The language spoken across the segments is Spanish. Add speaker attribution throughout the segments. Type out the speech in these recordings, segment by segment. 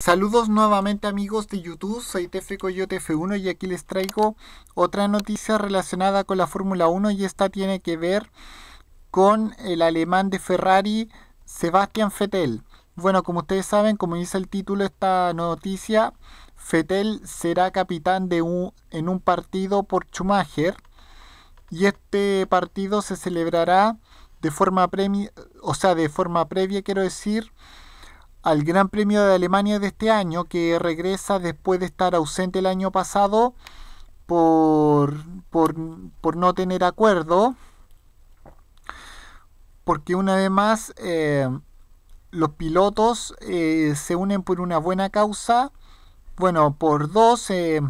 Speaker 1: Saludos nuevamente amigos de YouTube, soy TF Coyote F1 y aquí les traigo otra noticia relacionada con la Fórmula 1 y esta tiene que ver con el alemán de Ferrari, Sebastian Vettel. Bueno, como ustedes saben, como dice el título esta noticia, Vettel será capitán de en un partido por Schumacher y este partido se celebrará de forma previa, o sea, de forma previa quiero decir, al Gran Premio de Alemania de este año, que regresa después de estar ausente el año pasado por, no tener acuerdo, porque una vez más eh, los pilotos eh, se unen por una buena causa, bueno, por dos, eh,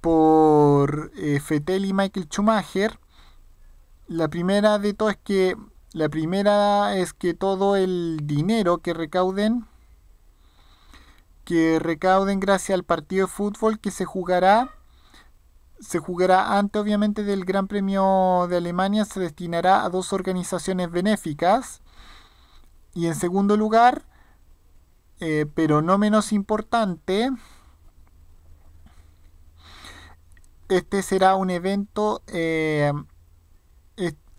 Speaker 1: por Fetel y Michael Schumacher. La primera de todo es que la primera es que todo el dinero que recauden, que recauden gracias al partido de fútbol que se jugará, se jugará antes obviamente del Gran Premio de Alemania, se destinará a dos organizaciones benéficas. Y en segundo lugar, eh, pero no menos importante, este será un evento, eh,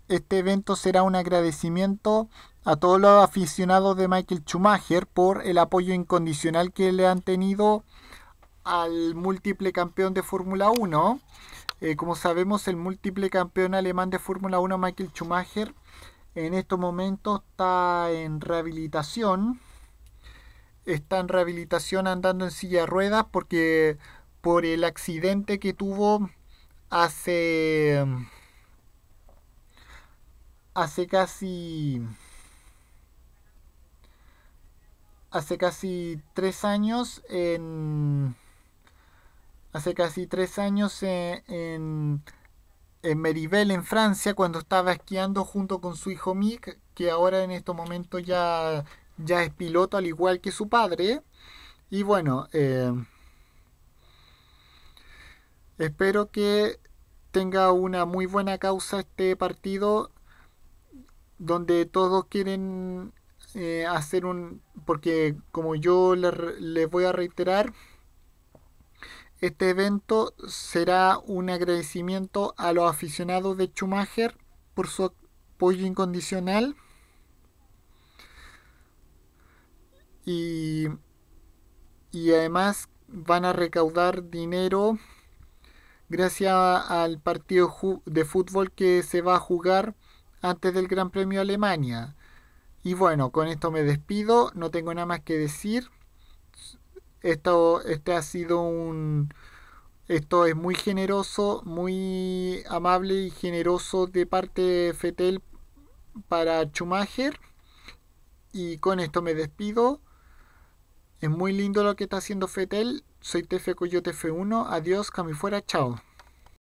Speaker 1: este evento será un agradecimiento a todos los aficionados de Michael Schumacher por el apoyo incondicional que le han tenido al múltiple campeón de Fórmula 1. Eh, como sabemos, el múltiple campeón alemán de Fórmula 1, Michael Schumacher, en estos momentos está en rehabilitación. Está en rehabilitación andando en silla de ruedas porque por el accidente que tuvo hace hace casi... Hace casi tres años en... Hace casi tres años e, en, en, Meribel, en Francia, cuando estaba esquiando junto con su hijo Mick, que ahora en estos momentos ya, ya es piloto al igual que su padre. Y bueno, eh, espero que tenga una muy buena causa este partido donde todos quieren eh, hacer un... porque como yo les voy a reiterar, este evento será un agradecimiento a los aficionados de Schumacher por su apoyo incondicional. y además van a recaudar dinero gracias al partido de fútbol que se va a jugar antes del Gran Premio Alemania. Y bueno, con esto me despido, no tengo nada más que decir. Esto, este ha sido un... Esto es muy generoso, muy amable y generoso de parte de Fetel para Schumacher. Y con esto me despido. Es muy lindo lo que está haciendo Fetel. Soy TF Coyote F1. Adiós, cami fuera, chao.